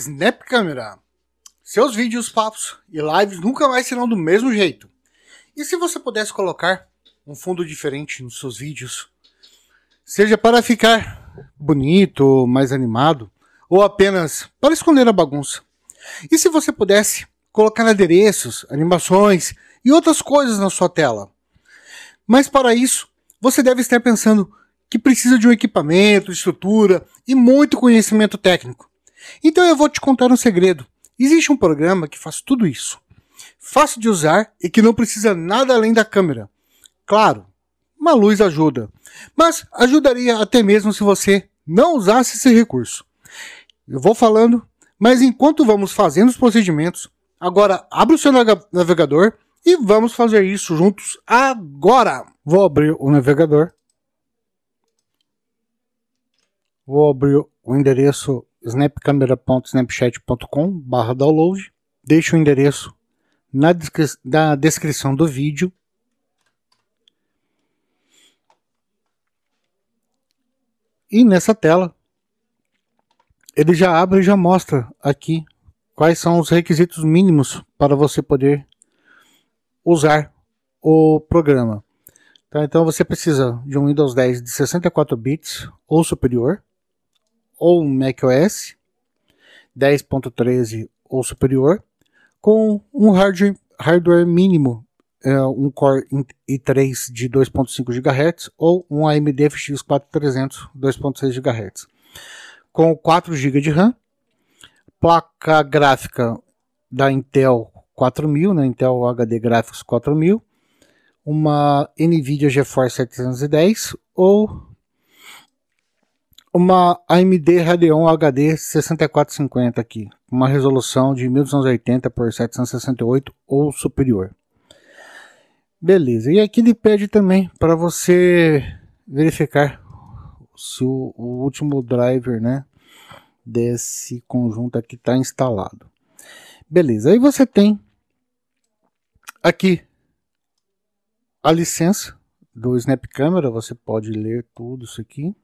Snap Camera. Seus vídeos, papos e lives nunca mais serão do mesmo jeito. E se você pudesse colocar um fundo diferente nos seus vídeos, seja para ficar bonito, mais animado, ou apenas para esconder a bagunça. E se você pudesse colocar adereços, animações e outras coisas na sua tela? Mas para isso, você deve estar pensando que precisa de um equipamento, estrutura e muito conhecimento técnico. Então eu vou te contar um segredo. Existe um programa que faz tudo isso. Fácil de usar e que não precisa nada além da câmera. Claro, uma luz ajuda, mas ajudaria até mesmo se você não usasse esse recurso. Eu vou falando, mas enquanto vamos fazendo os procedimentos, agora abre o seu navegador e vamos fazer isso juntos agora. Vou abrir o navegador. Vou abrir o endereço snapcamera.snapchat.com/download. Deixo o endereço na, descri descrição do vídeo. E nessa tela, ele já abre e já mostra aqui quais são os requisitos mínimos para você poder usar o programa. Tá, então você precisa de um Windows 10 de 64 bits ou superior, ou macOS 10.13 ou superior, com um hardware, hardware mínimo, é, um Core i3 de 2.5 GHz ou um AMD FX 4300 2.6 GHz, com 4 GB de RAM, placa gráfica da Intel 4000, né, Intel HD Graphics 4000, uma NVIDIA GeForce 710 ou uma AMD Radeon HD 6450 aqui, uma resolução de 1280 por 768 ou superior. Beleza, e aqui ele pede também para você verificar se o, o, último driver né, desse conjunto aqui está instalado. Beleza, aí você tem aqui a licença do Snap Camera, você pode ler tudo isso aqui.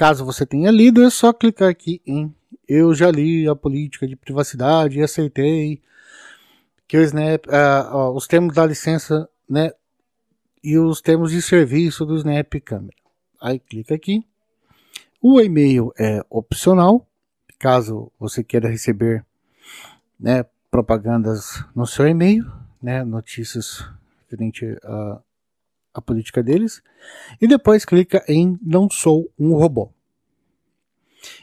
Caso você tenha lido, é só clicar aqui em Eu já li a política de privacidade e aceitei que é o Snap, uh, uh, os termos da licença né, e os termos de serviço do Snap Camera. Aí clica aqui. O e-mail é opcional, caso você queira receber né, propagandas no seu e-mail, né, notícias referente a a política deles, e depois clica em Não sou um robô.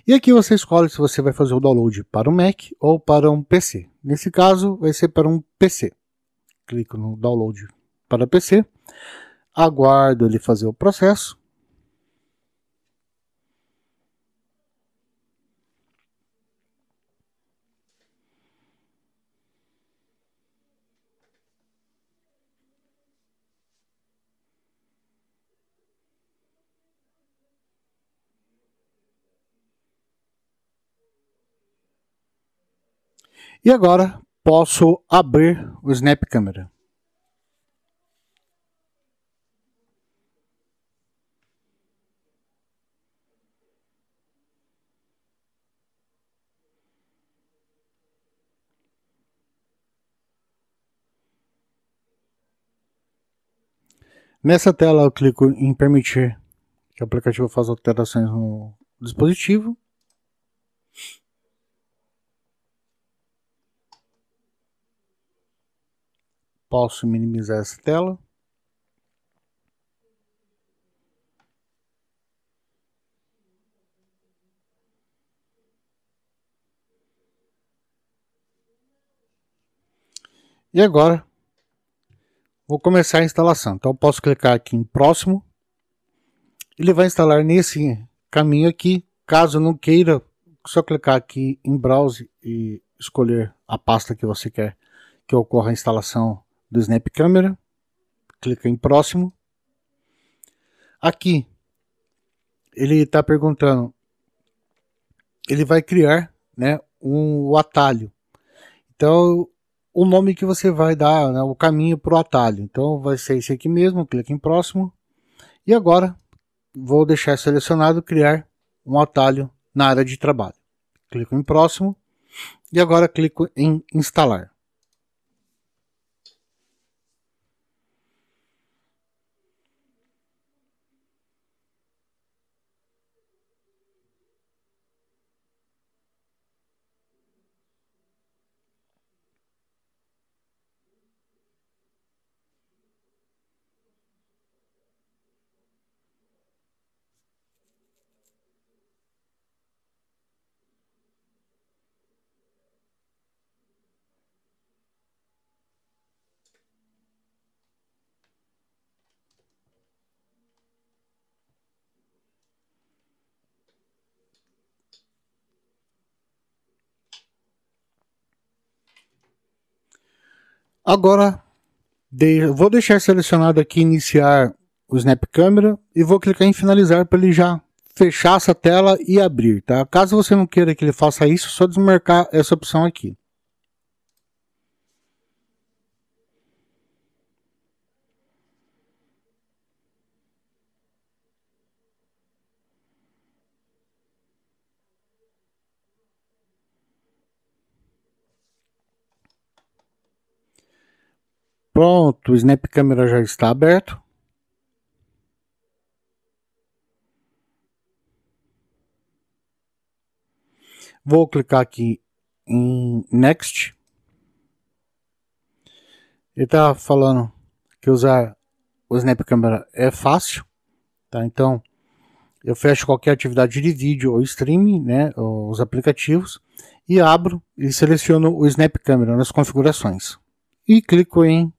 E aqui você escolhe se você vai fazer o download para um Mac ou para um PC. Nesse caso, vai ser para um PC. Clico no download para PC, aguardo ele fazer o processo E agora posso abrir o Snap Camera. Nessa tela eu clico em permitir que o aplicativo faça alterações no dispositivo. Posso minimizar essa tela? E agora vou começar a instalação. Então posso clicar aqui em próximo. Ele vai instalar nesse caminho aqui. Caso não queira, só clicar aqui em browse e escolher a pasta que você quer que ocorra a instalação do Snap Camera, clica em próximo. Aqui ele está perguntando, ele vai criar, né, um atalho. Então o nome que você vai dar, né, o caminho para o atalho. Então vai ser esse aqui mesmo, clica em próximo. E agora vou deixar selecionado criar um atalho na área de trabalho. Clico em próximo e agora clico em instalar. Agora, de... vou deixar selecionado aqui iniciar o Snap Camera e vou clicar em finalizar para ele já fechar essa tela e abrir, tá? Caso você não queira que ele faça isso, só desmarcar essa opção aqui. Pronto, o Snap Camera já está aberto. Vou clicar aqui em Next. Ele está falando que usar o Snap Camera é fácil, tá? Então eu fecho qualquer atividade de vídeo ou streaming, né, os aplicativos, e abro e seleciono o Snap Camera nas configurações e clico em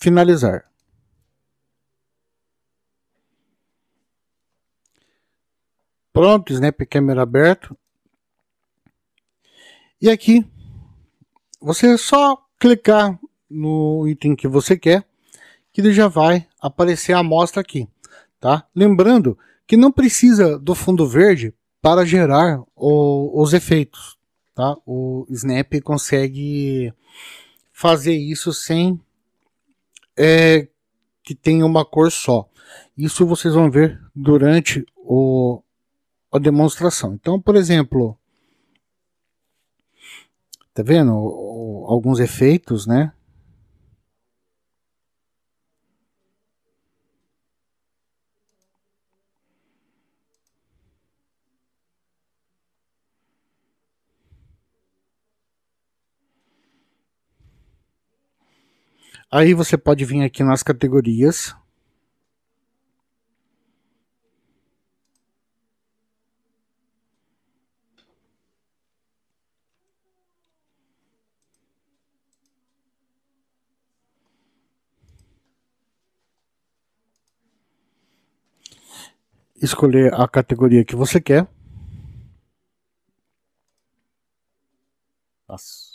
finalizar. Pronto, Snap Camera aberto. E aqui, você é só clicar no item que você quer, que ele já vai aparecer a amostra aqui, tá? Lembrando que não precisa do fundo verde para gerar o, os efeitos, tá? O Snap consegue fazer isso sem é, que tem uma cor só. Isso vocês vão ver durante o, a demonstração. Então, por exemplo, tá vendo? O, o, alguns efeitos, né? Aí você pode vir aqui nas categorias. Escolher a categoria que você quer. Nossa.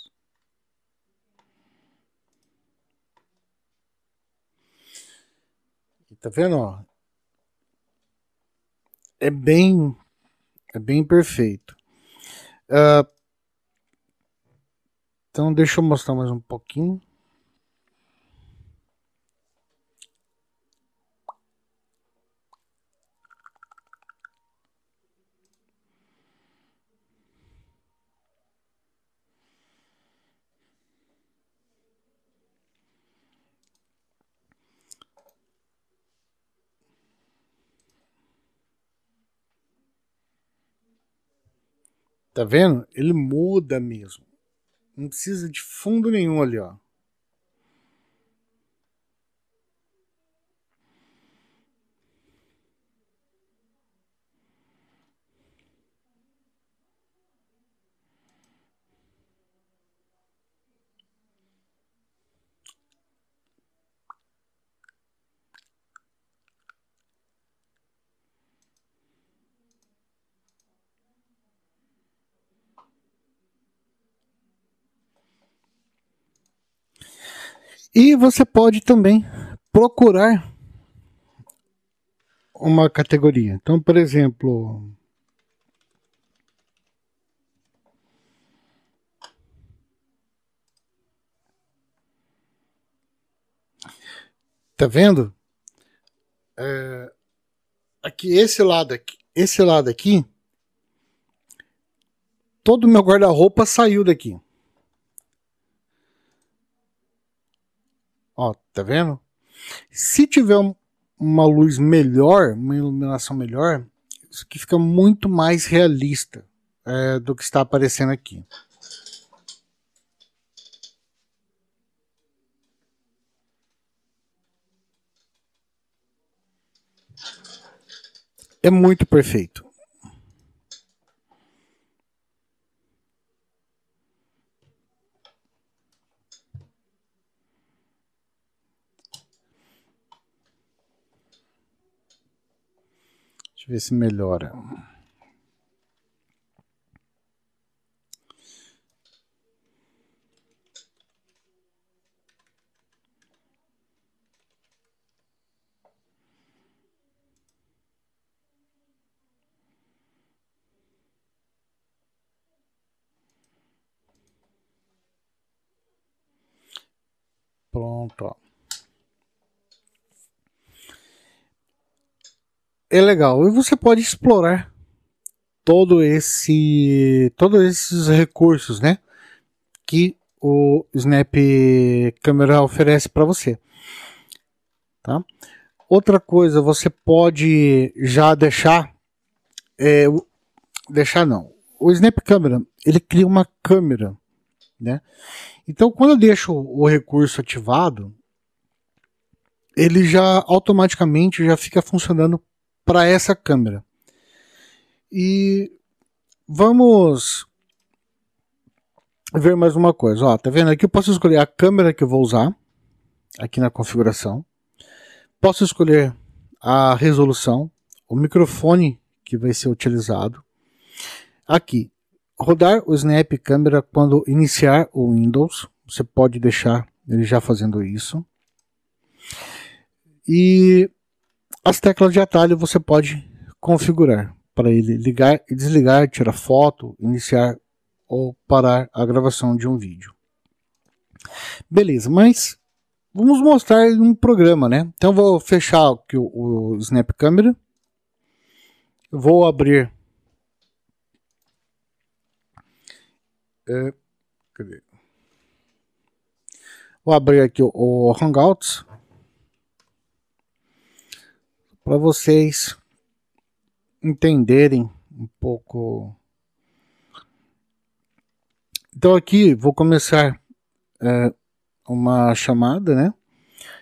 tá vendo? Ó? É bem, é bem perfeito. Uh, então deixa eu mostrar mais um pouquinho. Tá vendo? Ele muda mesmo. Não precisa de fundo nenhum ali, ó. E você pode também procurar uma categoria. Então, por exemplo, tá vendo? É, aqui esse lado aqui, esse lado aqui, todo o meu guarda-roupa saiu daqui. Ó, tá vendo? Se tiver uma luz melhor, uma iluminação melhor, isso aqui fica muito mais realista é, do que está aparecendo aqui. É muito perfeito. Deixa eu ver se melhora. é legal. E você pode explorar todo esse, todos esses recursos, né? Que o Snap Camera oferece para você. Tá? Outra coisa, você pode já deixar, é, deixar não. O Snap Camera ele cria uma câmera, né? Então, quando eu deixo o recurso ativado, ele já automaticamente já fica funcionando para essa câmera. E vamos ver mais uma coisa. Ó, tá vendo aqui? Eu posso escolher a câmera que eu vou usar aqui na configuração. Posso escolher a resolução, o microfone que vai ser utilizado. Aqui, rodar o Snap Câmera quando iniciar o Windows. Você pode deixar ele já fazendo isso. E as teclas de atalho você pode configurar para ele ligar e desligar, tirar foto, iniciar ou parar a gravação de um vídeo. Beleza, mas vamos mostrar um programa, né? Então vou fechar aqui o, o Snap Camera. Vou abrir. É, cadê? Vou abrir aqui o, o Hangouts para vocês entenderem um pouco. Então aqui vou começar é, uma chamada, né?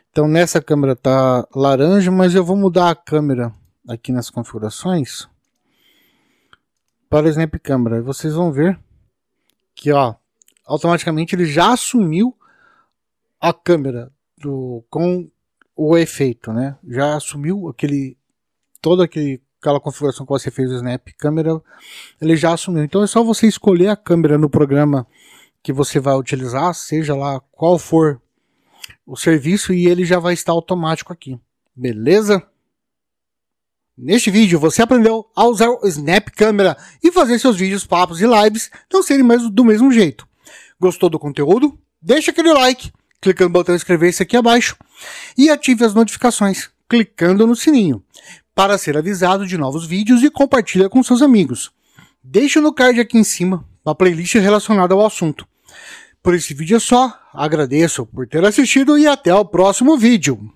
Então nessa câmera tá laranja, mas eu vou mudar a câmera aqui nas configurações para o Snap Câmera. Vocês vão ver que ó, automaticamente ele já assumiu a câmera do com o efeito, né? Já assumiu aquele toda aquele, aquela configuração que você fez o Snap câmera, ele já assumiu. Então é só você escolher a câmera no programa que você vai utilizar, seja lá qual for o serviço e ele já vai estar automático aqui. Beleza? Neste vídeo você aprendeu a usar o Snap Câmera e fazer seus vídeos, papos e lives não serem mais do mesmo jeito. Gostou do conteúdo? Deixa aquele like clicando no botão inscrever-se aqui abaixo e ative as notificações clicando no sininho para ser avisado de novos vídeos e compartilha com seus amigos. Deixe no card aqui em cima uma playlist relacionada ao assunto. Por esse vídeo é só, agradeço por ter assistido e até o próximo vídeo.